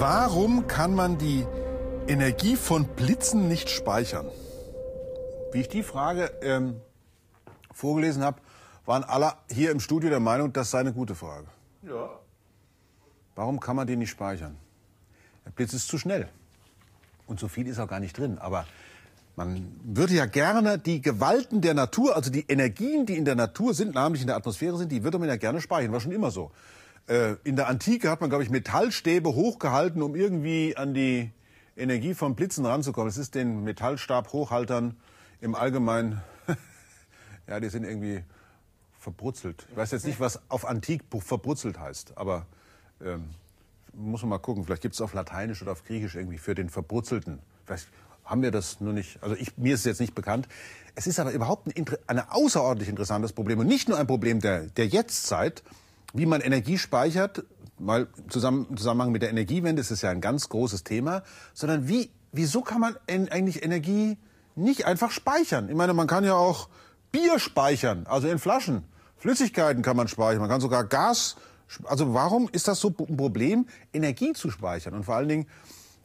Warum kann man die Energie von Blitzen nicht speichern? Wie ich die Frage ähm, vorgelesen habe, waren alle hier im Studio der Meinung, das sei eine gute Frage. Ja. Warum kann man die nicht speichern? Der Blitz ist zu schnell. Und so viel ist auch gar nicht drin. Aber man würde ja gerne die Gewalten der Natur, also die Energien, die in der Natur sind, namentlich in der Atmosphäre sind, die würde man ja gerne speichern. War schon immer so. Äh, in der Antike hat man, glaube ich, Metallstäbe hochgehalten, um irgendwie an die Energie von Blitzen ranzukommen. Es ist den Metallstabhochhaltern im Allgemeinen, ja, die sind irgendwie verbrutzelt. Ich weiß jetzt nicht, was auf Antik verbrutzelt heißt, aber ähm, muss man mal gucken. Vielleicht gibt es auf Lateinisch oder auf Griechisch irgendwie für den Verbrutzelten. Vielleicht haben wir das nur nicht, also ich, mir ist es jetzt nicht bekannt. Es ist aber überhaupt ein, eine außerordentlich interessantes Problem und nicht nur ein Problem der, der Jetztzeit, wie man Energie speichert, weil zusammen, im Zusammenhang mit der Energiewende ist es ja ein ganz großes Thema, sondern wie, wieso kann man eigentlich Energie nicht einfach speichern? Ich meine, man kann ja auch Bier speichern, also in Flaschen. Flüssigkeiten kann man speichern, man kann sogar Gas. Also warum ist das so ein Problem, Energie zu speichern? Und vor allen Dingen,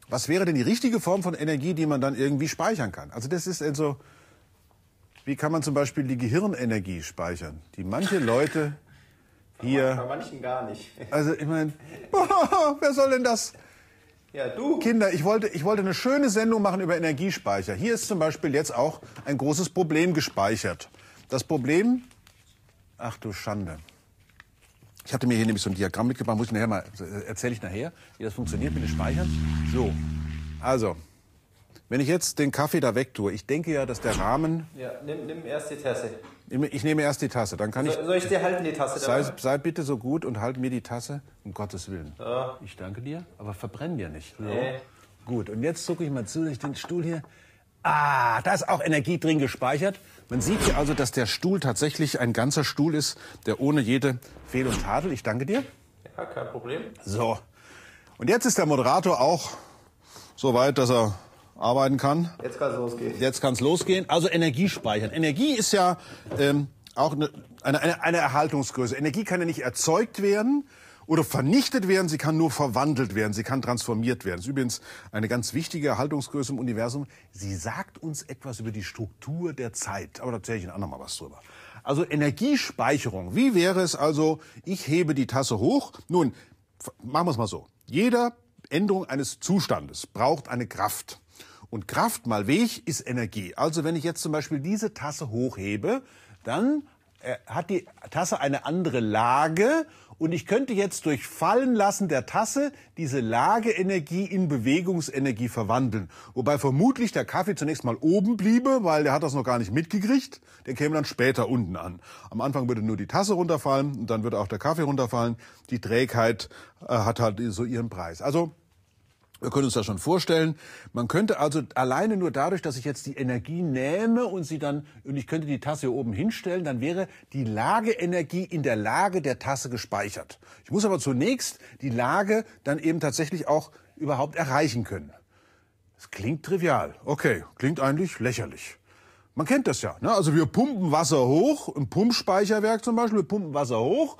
was wäre denn die richtige Form von Energie, die man dann irgendwie speichern kann? Also das ist also, wie kann man zum Beispiel die Gehirnenergie speichern, die manche Leute hier. Bei manchen gar nicht. Also ich meine, wer soll denn das? Ja, du. Kinder, ich wollte, ich wollte eine schöne Sendung machen über Energiespeicher. Hier ist zum Beispiel jetzt auch ein großes Problem gespeichert. Das Problem, ach du Schande. Ich hatte mir hier nämlich so ein Diagramm mitgebracht, muss ich nachher mal, äh, erzähle ich nachher, wie das funktioniert mit den Speichern. So, also, wenn ich jetzt den Kaffee da wegtue, ich denke ja, dass der Rahmen. Ja, nimm, nimm erst die Tasse. Ich nehme erst die Tasse, dann kann so, ich. Soll ich dir halten die Tasse? Sei, sei, bitte so gut und halt mir die Tasse, um Gottes Willen. Ja. Ich danke dir, aber verbrenn dir nicht. Nee. Gut, und jetzt zucke ich mal zu, ich den Stuhl hier. Ah, da ist auch Energie drin gespeichert. Man sieht hier also, dass der Stuhl tatsächlich ein ganzer Stuhl ist, der ohne jede Fehl und Tadel. Ich danke dir. Ja, kein Problem. So. Und jetzt ist der Moderator auch so weit, dass er arbeiten kann. Jetzt kann es losgehen. Jetzt kann es losgehen. Also Energie speichern. Energie ist ja ähm, auch ne, eine, eine, eine Erhaltungsgröße. Energie kann ja nicht erzeugt werden oder vernichtet werden, sie kann nur verwandelt werden, sie kann transformiert werden. Das ist übrigens eine ganz wichtige Erhaltungsgröße im Universum. Sie sagt uns etwas über die Struktur der Zeit. Aber da erzähle ich Ihnen auch nochmal was drüber. Also Energiespeicherung. Wie wäre es also, ich hebe die Tasse hoch? Nun, machen wir es mal so. Jeder Änderung eines Zustandes braucht eine Kraft. Und Kraft mal Weg ist Energie. Also wenn ich jetzt zum Beispiel diese Tasse hochhebe, dann äh, hat die Tasse eine andere Lage und ich könnte jetzt durch Fallen lassen der Tasse diese Lageenergie in Bewegungsenergie verwandeln. Wobei vermutlich der Kaffee zunächst mal oben bliebe, weil der hat das noch gar nicht mitgekriegt. Der käme dann später unten an. Am Anfang würde nur die Tasse runterfallen und dann würde auch der Kaffee runterfallen. Die Trägheit äh, hat halt so ihren Preis. Also wir können uns das schon vorstellen. Man könnte also alleine nur dadurch, dass ich jetzt die Energie nehme und sie dann, und ich könnte die Tasse hier oben hinstellen, dann wäre die Lageenergie in der Lage der Tasse gespeichert. Ich muss aber zunächst die Lage dann eben tatsächlich auch überhaupt erreichen können. Das klingt trivial. Okay, klingt eigentlich lächerlich. Man kennt das ja. Ne? Also wir pumpen Wasser hoch, im Pumpspeicherwerk zum Beispiel, wir pumpen Wasser hoch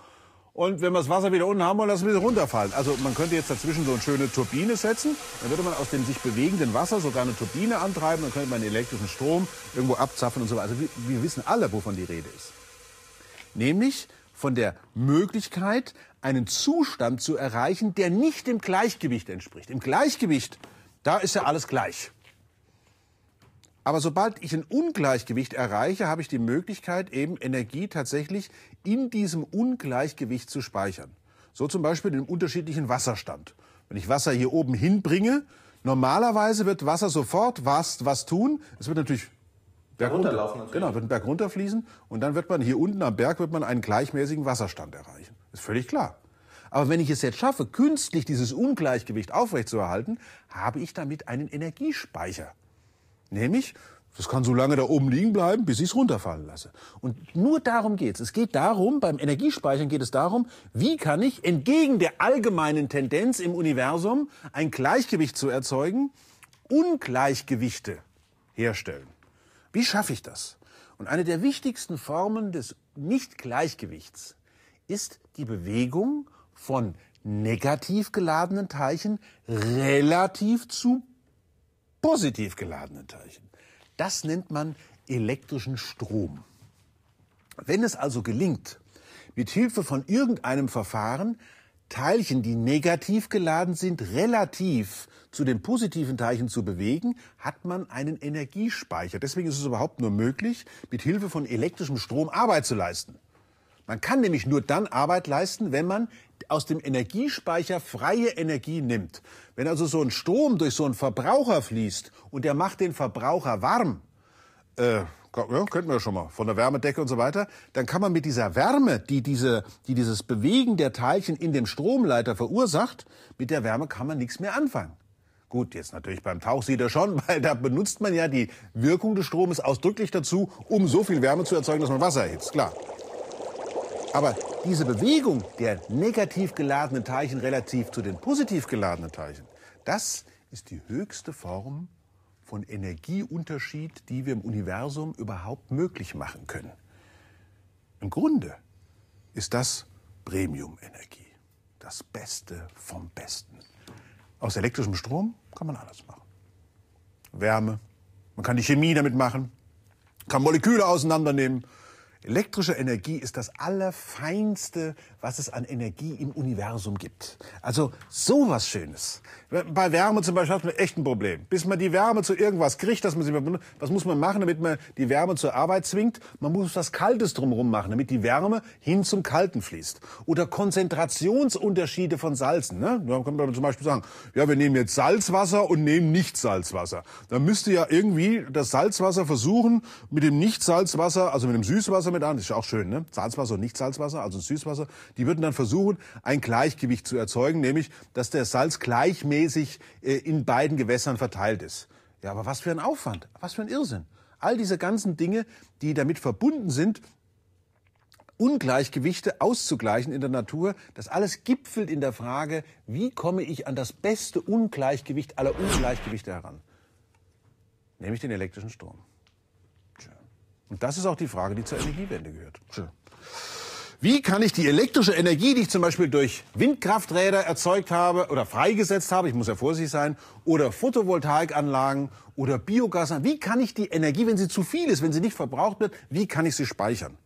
und wenn wir das Wasser wieder unten haben wollen, lassen wir es runterfallen. Also man könnte jetzt dazwischen so eine schöne Turbine setzen. Dann würde man aus dem sich bewegenden Wasser sogar eine Turbine antreiben. Dann könnte man den elektrischen Strom irgendwo abzapfen und so weiter. Also wir, wir wissen alle, wovon die Rede ist. Nämlich von der Möglichkeit, einen Zustand zu erreichen, der nicht dem Gleichgewicht entspricht. Im Gleichgewicht, da ist ja alles gleich. Aber sobald ich ein Ungleichgewicht erreiche, habe ich die Möglichkeit, eben Energie tatsächlich in diesem Ungleichgewicht zu speichern. So zum Beispiel den unterschiedlichen Wasserstand. Wenn ich Wasser hier oben hinbringe, normalerweise wird Wasser sofort was, was tun. Es wird natürlich Berg Genau, wird einen Berg runterfließen und dann wird man hier unten am Berg wird man einen gleichmäßigen Wasserstand erreichen. Ist völlig klar. Aber wenn ich es jetzt schaffe, künstlich dieses Ungleichgewicht aufrechtzuerhalten, habe ich damit einen Energiespeicher. Nämlich, das kann so lange da oben liegen bleiben, bis ich es runterfallen lasse. Und nur darum geht's. Es geht darum, beim Energiespeichern geht es darum, wie kann ich entgegen der allgemeinen Tendenz im Universum ein Gleichgewicht zu erzeugen, Ungleichgewichte herstellen. Wie schaffe ich das? Und eine der wichtigsten Formen des Nicht-Gleichgewichts ist die Bewegung von negativ geladenen Teilchen relativ zu positiv geladene Teilchen. Das nennt man elektrischen Strom. Wenn es also gelingt, mit Hilfe von irgendeinem Verfahren Teilchen, die negativ geladen sind, relativ zu den positiven Teilchen zu bewegen, hat man einen Energiespeicher. Deswegen ist es überhaupt nur möglich, mit Hilfe von elektrischem Strom Arbeit zu leisten. Man kann nämlich nur dann Arbeit leisten, wenn man aus dem Energiespeicher freie Energie nimmt. Wenn also so ein Strom durch so einen Verbraucher fließt und der macht den Verbraucher warm, äh, ja, könnten wir schon mal, von der Wärmedecke und so weiter, dann kann man mit dieser Wärme, die, diese, die dieses Bewegen der Teilchen in dem Stromleiter verursacht, mit der Wärme kann man nichts mehr anfangen. Gut, jetzt natürlich beim Tauch sieht er schon, weil da benutzt man ja die Wirkung des Stromes ausdrücklich dazu, um so viel Wärme zu erzeugen, dass man Wasser erhitzt, klar. Aber diese Bewegung der negativ geladenen Teilchen relativ zu den positiv geladenen Teilchen, das ist die höchste Form von Energieunterschied, die wir im Universum überhaupt möglich machen können. Im Grunde ist das Premium-Energie, das Beste vom Besten. Aus elektrischem Strom kann man alles machen. Wärme, man kann die Chemie damit machen, kann Moleküle auseinandernehmen, Elektrische Energie ist das Allerfeinste, was es an Energie im Universum gibt. Also sowas Schönes. Bei Wärme zum Beispiel hat man echt ein Problem. Bis man die Wärme zu irgendwas kriegt, dass man sie benutzt, was muss man machen, damit man die Wärme zur Arbeit zwingt? Man muss was Kaltes drumherum machen, damit die Wärme hin zum Kalten fließt. Oder Konzentrationsunterschiede von Salzen. Ne? Da könnte man zum Beispiel sagen, ja, wir nehmen jetzt Salzwasser und nehmen nicht Salzwasser. Dann müsste ja irgendwie das Salzwasser versuchen, mit dem Nicht-Salzwasser, also mit dem Süßwasser, damit an, das ist ja auch schön, ne? Salzwasser und Nicht-Salzwasser, also Süßwasser, die würden dann versuchen, ein Gleichgewicht zu erzeugen, nämlich, dass der Salz gleichmäßig äh, in beiden Gewässern verteilt ist. Ja, aber was für ein Aufwand, was für ein Irrsinn. All diese ganzen Dinge, die damit verbunden sind, Ungleichgewichte auszugleichen in der Natur, das alles gipfelt in der Frage, wie komme ich an das beste Ungleichgewicht aller Ungleichgewichte heran? Nämlich den elektrischen Strom. Und das ist auch die Frage, die zur Energiewende gehört. Schön. Wie kann ich die elektrische Energie, die ich zum Beispiel durch Windkrafträder erzeugt habe oder freigesetzt habe, ich muss ja vorsichtig sein, oder Photovoltaikanlagen oder Biogasanlagen, wie kann ich die Energie, wenn sie zu viel ist, wenn sie nicht verbraucht wird, wie kann ich sie speichern?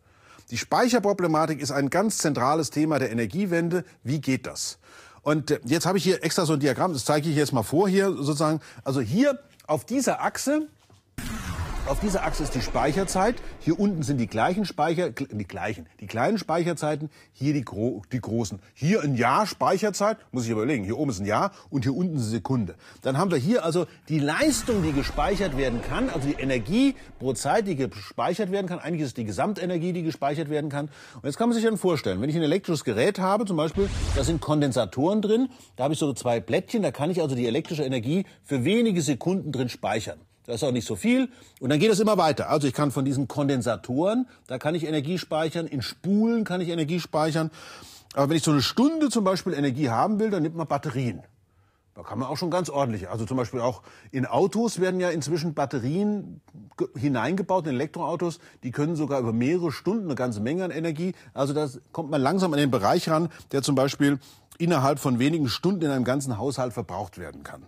Die Speicherproblematik ist ein ganz zentrales Thema der Energiewende. Wie geht das? Und äh, jetzt habe ich hier extra so ein Diagramm, das zeige ich jetzt mal vor hier sozusagen. Also hier auf dieser Achse auf dieser Achse ist die Speicherzeit. Hier unten sind die gleichen Speicher, die gleichen, die kleinen Speicherzeiten, hier die, gro die großen. Hier ein Jahr Speicherzeit, muss ich überlegen. Hier oben ist ein Jahr und hier unten ist eine Sekunde. Dann haben wir hier also die Leistung, die gespeichert werden kann, also die Energie pro Zeit, die gespeichert werden kann. Eigentlich ist es die Gesamtenergie, die gespeichert werden kann. Und jetzt kann man sich dann vorstellen, wenn ich ein elektrisches Gerät habe, zum Beispiel, da sind Kondensatoren drin, da habe ich so zwei Plättchen, da kann ich also die elektrische Energie für wenige Sekunden drin speichern. Das ist auch nicht so viel. Und dann geht es immer weiter. Also ich kann von diesen Kondensatoren, da kann ich Energie speichern, in Spulen kann ich Energie speichern. Aber wenn ich so eine Stunde zum Beispiel Energie haben will, dann nimmt man Batterien. Da kann man auch schon ganz ordentlich. Also zum Beispiel auch in Autos werden ja inzwischen Batterien hineingebaut, in Elektroautos. Die können sogar über mehrere Stunden eine ganze Menge an Energie. Also da kommt man langsam an den Bereich ran, der zum Beispiel innerhalb von wenigen Stunden in einem ganzen Haushalt verbraucht werden kann.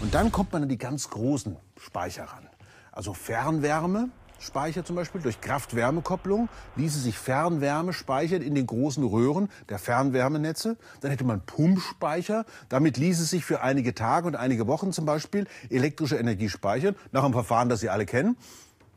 Und dann kommt man an die ganz großen Speicher ran. Also Fernwärme, Speicher zum Beispiel durch Kraft-Wärme-Kopplung ließe sich Fernwärme speichern in den großen Röhren der Fernwärmenetze. Dann hätte man Pumpspeicher. Damit ließe sich für einige Tage und einige Wochen zum Beispiel elektrische Energie speichern. Nach einem Verfahren, das Sie alle kennen.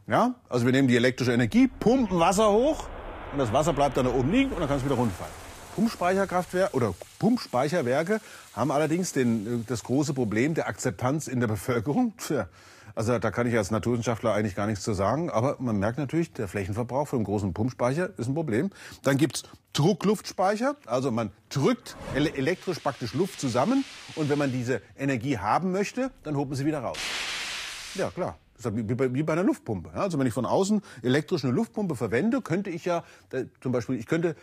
Ja, also wir nehmen die elektrische Energie, pumpen Wasser hoch und das Wasser bleibt dann da oben liegen und dann kann es wieder runterfallen. Pumpspeicherkraftwerke oder Pumpspeicherwerke haben allerdings den, äh, das große Problem der Akzeptanz in der Bevölkerung. Tja, also da kann ich als Naturwissenschaftler eigentlich gar nichts zu sagen, aber man merkt natürlich, der Flächenverbrauch für einen großen Pumpspeicher ist ein Problem. Dann gibt's Druckluftspeicher, also man drückt elektrisch praktisch Luft zusammen und wenn man diese Energie haben möchte, dann hoben sie wieder raus. Ja, klar. Halt wie bei einer Luftpumpe. Also wenn ich von außen elektrisch eine Luftpumpe verwende, könnte ich ja äh, zum Beispiel, ich könnte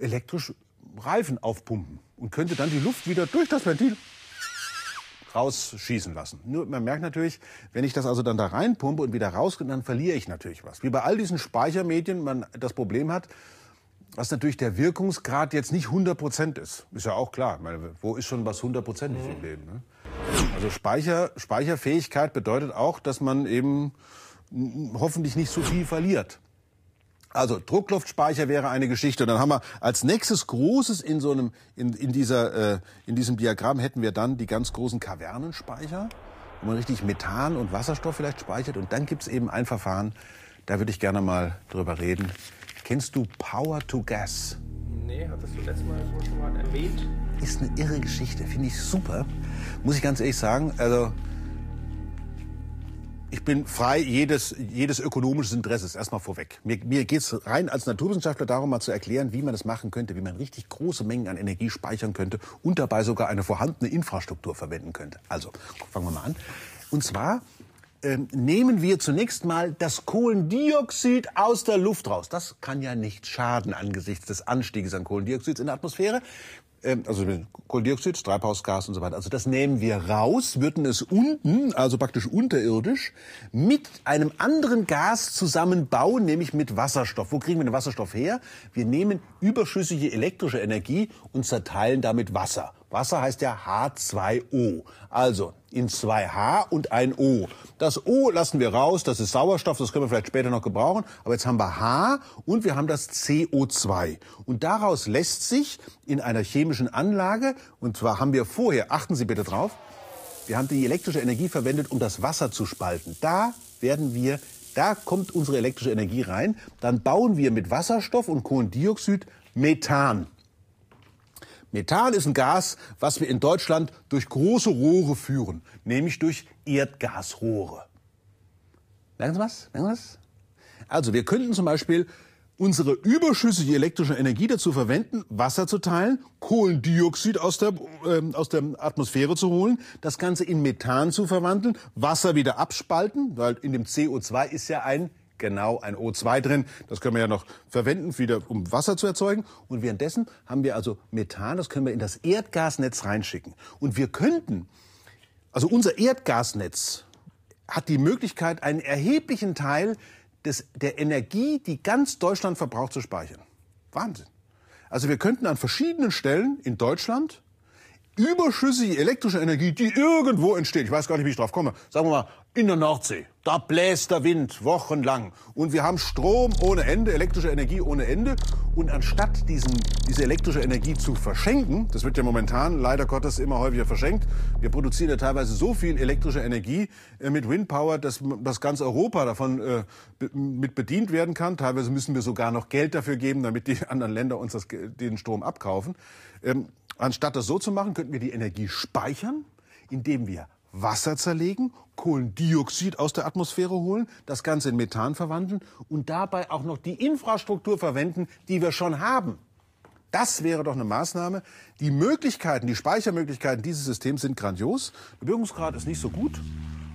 elektrisch Reifen aufpumpen und könnte dann die Luft wieder durch das Ventil rausschießen lassen. Nur man merkt natürlich, wenn ich das also dann da reinpumpe und wieder raus, dann verliere ich natürlich was. Wie bei all diesen Speichermedien man das Problem hat, was natürlich der Wirkungsgrad jetzt nicht 100% ist. Ist ja auch klar. Meine, wo ist schon was 100% mhm. im Leben? Ne? Also Speicher, Speicherfähigkeit bedeutet auch, dass man eben hoffentlich nicht so viel verliert. Also Druckluftspeicher wäre eine Geschichte. Und dann haben wir als nächstes Großes in so einem in, in dieser äh, in diesem Diagramm hätten wir dann die ganz großen Kavernenspeicher, wo man richtig Methan und Wasserstoff vielleicht speichert. Und dann gibt's eben ein Verfahren, da würde ich gerne mal drüber reden. Kennst du Power to Gas? Nee, hattest du letztes Mal schon mal erwähnt. Ist eine irre Geschichte, finde ich super. Muss ich ganz ehrlich sagen. Also ich bin frei jedes, jedes ökonomischen Interesses, erstmal vorweg. Mir, mir geht es rein als Naturwissenschaftler darum, mal zu erklären, wie man das machen könnte, wie man richtig große Mengen an Energie speichern könnte und dabei sogar eine vorhandene Infrastruktur verwenden könnte. Also, fangen wir mal an. Und zwar ähm, nehmen wir zunächst mal das Kohlendioxid aus der Luft raus. Das kann ja nicht schaden angesichts des Anstieges an Kohlendioxid in der Atmosphäre. Äh, also Kohlendioxid, Treibhausgas und so weiter. Also das nehmen wir raus, würden es unten, also praktisch unterirdisch, mit einem anderen Gas zusammenbauen, nämlich mit Wasserstoff. Wo kriegen wir den Wasserstoff her? Wir nehmen überschüssige elektrische Energie und zerteilen damit Wasser. Wasser heißt ja H2O. Also in zwei H und ein O. Das O lassen wir raus, das ist Sauerstoff, das können wir vielleicht später noch gebrauchen. Aber jetzt haben wir H und wir haben das CO2. Und daraus lässt sich in einer chemischen Anlage, und zwar haben wir vorher, achten Sie bitte drauf, wir haben die elektrische Energie verwendet, um das Wasser zu spalten. Da werden wir, da kommt unsere elektrische Energie rein. Dann bauen wir mit Wasserstoff und Kohlendioxid Methan. Methan ist ein Gas, was wir in Deutschland durch große Rohre führen, nämlich durch Erdgasrohre. Merken Sie was? Merken Sie was? Also wir könnten zum Beispiel unsere überschüssige elektrische Energie dazu verwenden, Wasser zu teilen, Kohlendioxid aus der, äh, aus der Atmosphäre zu holen, das Ganze in Methan zu verwandeln, Wasser wieder abspalten, weil in dem CO2 ist ja ein genau ein O2 drin. Das können wir ja noch verwenden, wieder um Wasser zu erzeugen. Und währenddessen haben wir also Methan, das können wir in das Erdgasnetz reinschicken. Und wir könnten, also unser Erdgasnetz hat die Möglichkeit, einen erheblichen Teil des, der Energie, die ganz Deutschland verbraucht, zu speichern. Wahnsinn. Also wir könnten an verschiedenen Stellen in Deutschland überschüssige elektrische Energie, die irgendwo entsteht, ich weiß gar nicht, wie ich drauf komme, sagen wir mal in der Nordsee. Da bläst der Wind wochenlang. Und wir haben Strom ohne Ende, elektrische Energie ohne Ende. Und anstatt diesen, diese elektrische Energie zu verschenken, das wird ja momentan leider Gottes immer häufiger verschenkt, wir produzieren ja teilweise so viel elektrische Energie äh, mit Windpower, dass, dass ganz Europa davon äh, mit bedient werden kann. Teilweise müssen wir sogar noch Geld dafür geben, damit die anderen Länder uns das, den Strom abkaufen. Ähm, anstatt das so zu machen, könnten wir die Energie speichern, indem wir Wasser zerlegen, Kohlendioxid aus der Atmosphäre holen, das Ganze in Methan verwandeln und dabei auch noch die Infrastruktur verwenden, die wir schon haben. Das wäre doch eine Maßnahme. Die Möglichkeiten, die Speichermöglichkeiten dieses Systems sind grandios. Der Wirkungsgrad ist nicht so gut,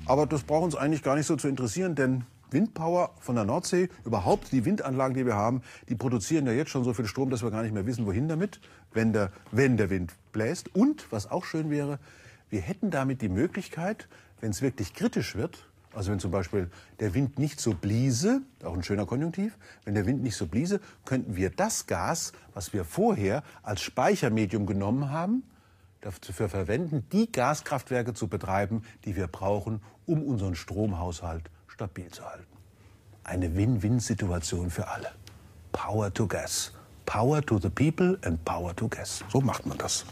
aber das braucht uns eigentlich gar nicht so zu interessieren, denn Windpower von der Nordsee, überhaupt die Windanlagen, die wir haben, die produzieren ja jetzt schon so viel Strom, dass wir gar nicht mehr wissen, wohin damit, wenn der, wenn der Wind bläst. Und, was auch schön wäre, wir hätten damit die Möglichkeit, wenn es wirklich kritisch wird, also wenn zum Beispiel der Wind nicht so bliese, auch ein schöner Konjunktiv, wenn der Wind nicht so bliese, könnten wir das Gas, was wir vorher als Speichermedium genommen haben, dafür verwenden, die Gaskraftwerke zu betreiben, die wir brauchen, um unseren Stromhaushalt stabil zu halten. Eine Win-Win-Situation für alle. Power to Gas. Power to the people and power to gas. So macht man das.